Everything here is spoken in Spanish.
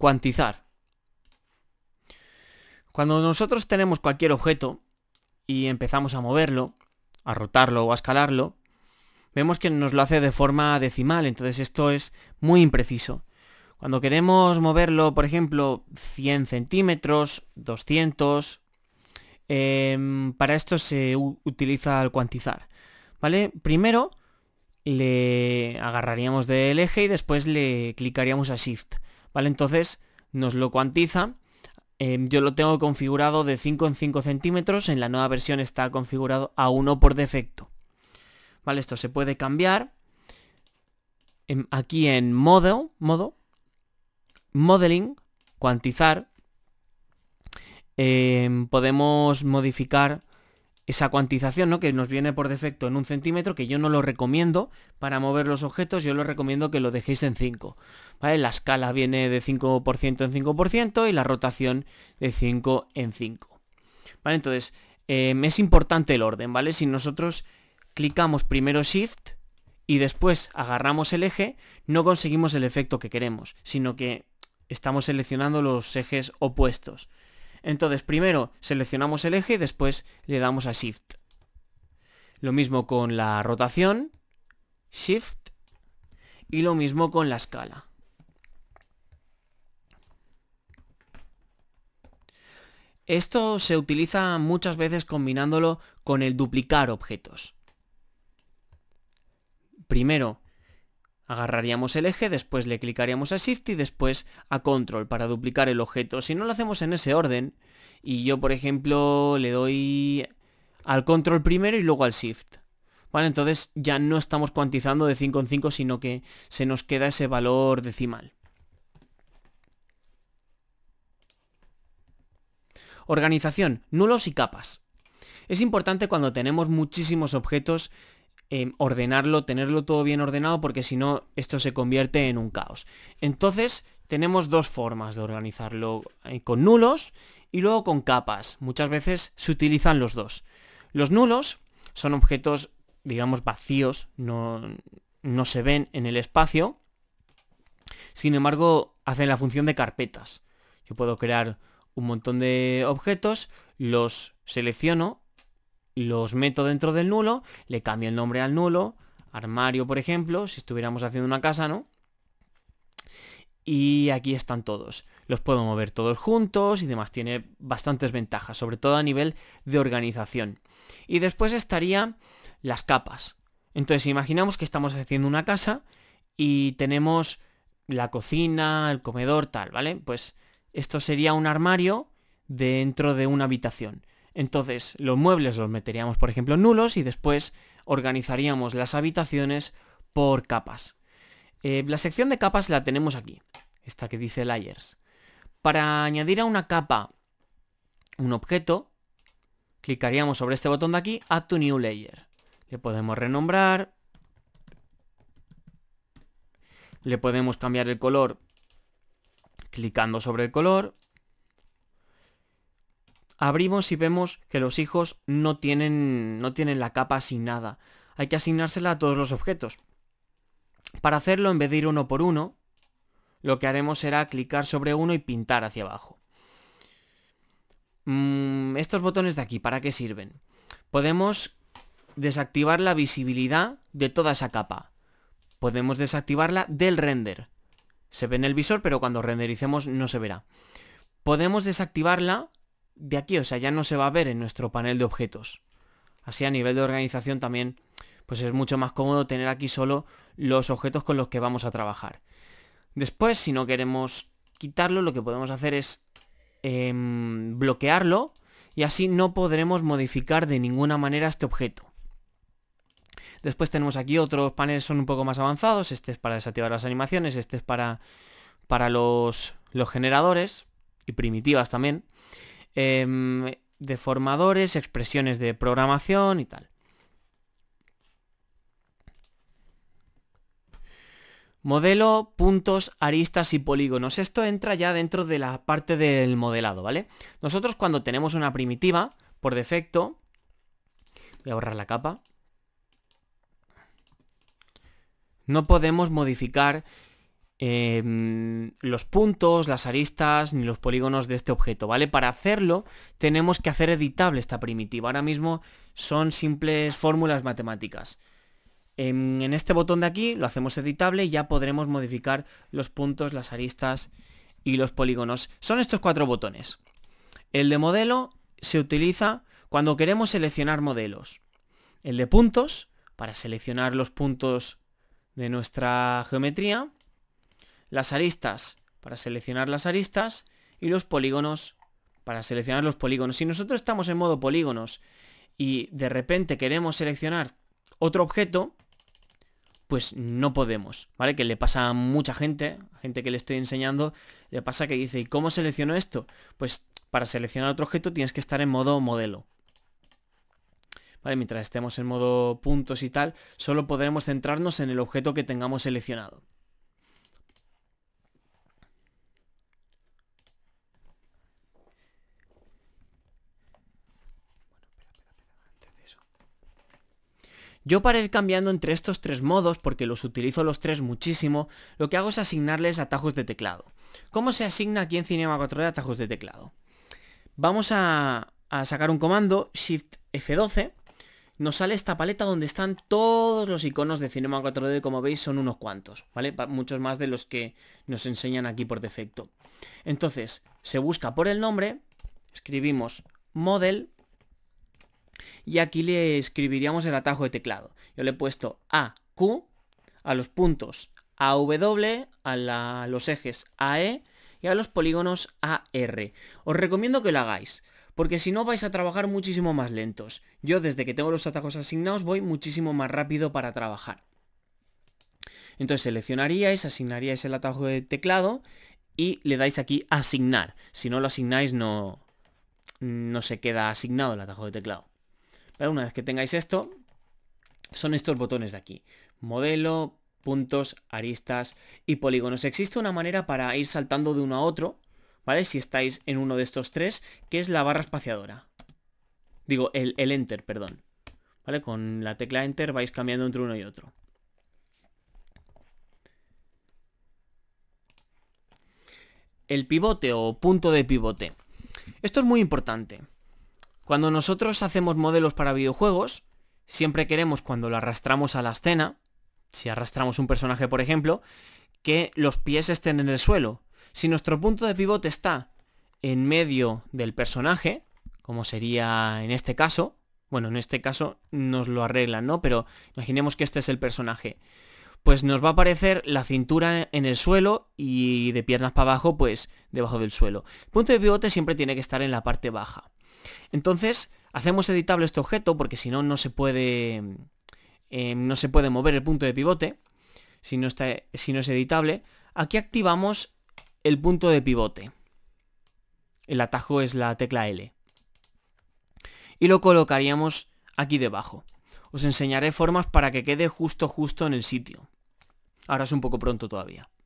Cuantizar. Cuando nosotros tenemos cualquier objeto y empezamos a moverlo, a rotarlo o a escalarlo, vemos que nos lo hace de forma decimal, entonces esto es muy impreciso. Cuando queremos moverlo, por ejemplo, 100 centímetros, 200, em, para esto se utiliza el cuantizar. ¿Vale? Primero le agarraríamos del eje y después le clicaríamos a Shift. Entonces nos lo cuantiza. Em, yo lo tengo configurado de 5 en 5 centímetros, en la nueva versión está configurado a 1 por defecto. Vale, esto se puede cambiar. Em, aquí en modo, modo, modeling, cuantizar, em, podemos modificar esa cuantización, ¿no? Que nos viene por defecto en un centímetro, que yo no lo recomiendo para mover los objetos, yo lo recomiendo que lo dejéis en 5. ¿vale? La escala viene de 5% en 5% y la rotación de 5 en 5. ¿Vale? Entonces, em, es importante el orden, ¿vale? Si nosotros clicamos primero Shift y después agarramos el eje, no conseguimos el efecto que queremos, sino que estamos seleccionando los ejes opuestos. Entonces primero seleccionamos el eje y después le damos a Shift. Lo mismo con la rotación, Shift, y lo mismo con la escala. Esto se utiliza muchas veces combinándolo con el duplicar objetos. Primero Agarraríamos el eje, después le clicaríamos a Shift y después a Control para duplicar el objeto. Si no lo hacemos en ese orden, y yo por ejemplo le doy al Control primero y luego al Shift. entonces ya no estamos cuantizando de 5 en 5, sino que se nos queda ese valor decimal. Organización, nulos y capas. Es importante cuando tenemos muchísimos objetos Em, ordenarlo, tenerlo todo bien ordenado, porque si no, esto se convierte en un caos. Entonces, tenemos dos formas de organizarlo, eh, con nulos y luego con capas. Muchas veces se utilizan los dos. Los nulos son objetos, digamos, vacíos, no, no se ven en el espacio, sin embargo, hacen la función de carpetas. Yo puedo crear un montón de objetos, los selecciono los meto dentro del nulo, le cambio el nombre al nulo, armario por ejemplo, si estuviéramos haciendo una casa, ¿no? Y aquí están todos. Los puedo mover todos juntos y demás. Tiene bastantes ventajas, sobre todo a nivel de organización. Y después estarían las capas. Entonces imaginamos que estamos haciendo una casa y tenemos la cocina, el comedor, tal, ¿vale? Pues esto sería un armario dentro de una habitación. Entonces los muebles los meteríamos, por ejemplo, nulos y después organizaríamos las habitaciones por capas. Eh, la sección de capas la tenemos aquí, esta que dice layers. Para añadir a una capa un objeto, clicaríamos sobre este botón de aquí, Add to New Layer. Le podemos renombrar, le podemos cambiar el color clicando sobre el color, abrimos y vemos que los hijos no tienen, no tienen la capa asignada. Hay que asignársela a todos los objetos. Para hacerlo, en vez de ir uno por uno, lo que haremos será clicar sobre uno y pintar hacia abajo. Mm, estos botones de aquí, ¿para qué sirven? Podemos desactivar la visibilidad de toda esa capa. Podemos desactivarla del render. Se ve en el visor, pero cuando rendericemos no se verá. Podemos desactivarla de aquí, o sea, ya no se va a ver en nuestro panel de objetos. Así a nivel de organización también, pues es mucho más cómodo tener aquí solo los objetos con los que vamos a trabajar. Después, si no queremos quitarlo, lo que podemos hacer es em, bloquearlo y así no podremos modificar de ninguna manera este objeto. Después tenemos aquí otros paneles son un poco más avanzados, este es para desactivar las animaciones, este es para, para los, los generadores y primitivas también. Deformadores, de formadores, expresiones de programación y tal. Modelo, puntos, aristas y polígonos. Esto entra ya dentro de la parte del modelado, ¿vale? Nosotros cuando tenemos una primitiva, por defecto, voy a borrar la capa, no podemos modificar Em, los puntos, las aristas ni los polígonos de este objeto, ¿vale? Para hacerlo tenemos que hacer editable esta primitiva. Ahora mismo son simples fórmulas matemáticas. Em, en este botón de aquí lo hacemos editable y ya podremos modificar los puntos, las aristas y los polígonos. Son estos cuatro botones. El de modelo se utiliza cuando queremos seleccionar modelos. El de puntos, para seleccionar los puntos de nuestra geometría las aristas para seleccionar las aristas y los polígonos para seleccionar los polígonos. Si nosotros estamos en modo polígonos y de repente queremos seleccionar otro objeto, pues no podemos, ¿vale? Que le pasa a mucha gente, gente que le estoy enseñando, le pasa que dice, ¿y cómo selecciono esto? Pues para seleccionar otro objeto tienes que estar en modo modelo. ¿Vale? Mientras estemos en modo puntos y tal, solo podremos centrarnos en el objeto que tengamos seleccionado. Yo para ir cambiando entre estos tres modos, porque los utilizo los tres muchísimo, lo que hago es asignarles atajos de teclado. ¿Cómo se asigna aquí en Cinema 4D atajos de teclado? Vamos a, sacar un comando, Shift F12, nos sale esta paleta donde están todos los iconos de Cinema 4D, como veis son unos cuantos, ¿vale? Muchos más de los que nos enseñan aquí por defecto. Entonces, se busca por el nombre, escribimos model y aquí le escribiríamos el atajo de teclado. Yo le he puesto AQ a los puntos AW, a los ejes AE y a los polígonos r Os recomiendo que lo hagáis, porque si no vais a trabajar muchísimo más lentos. Yo desde que tengo los atajos asignados voy muchísimo más rápido para trabajar. Entonces seleccionaríais, asignaríais el atajo de teclado y le dais aquí asignar. Si no lo asignáis no, no se queda asignado el atajo de teclado. Una vez que tengáis esto, son estos botones de aquí. Modelo, puntos, aristas y polígonos. Existe una manera para ir saltando de uno a otro, ¿vale? Si estáis en uno de estos tres, que es la barra espaciadora. Digo, el, el Enter, perdón. ¿Vale? Con la tecla Enter vais cambiando entre uno y otro. El pivote o punto de pivote. Esto es muy importante. Cuando nosotros hacemos modelos para videojuegos, siempre queremos cuando lo arrastramos a la escena, si arrastramos un personaje por ejemplo, que los pies estén en el suelo. Si nuestro punto de pivote está en medio del personaje, como sería en este caso, bueno, en este caso nos lo arreglan, ¿no? Pero imaginemos que este es el personaje. Pues nos va a aparecer la cintura en el suelo y de piernas para abajo, pues debajo del suelo. punto de pivote siempre tiene que estar en la parte baja. Entonces, hacemos editable este objeto porque si no, no se puede... Em, no se puede mover el punto de pivote si no, está, si no es editable. Aquí activamos el punto de pivote. El atajo es la tecla L. Y lo colocaríamos aquí debajo. Os enseñaré formas para que quede justo justo en el sitio. Ahora es un poco pronto todavía.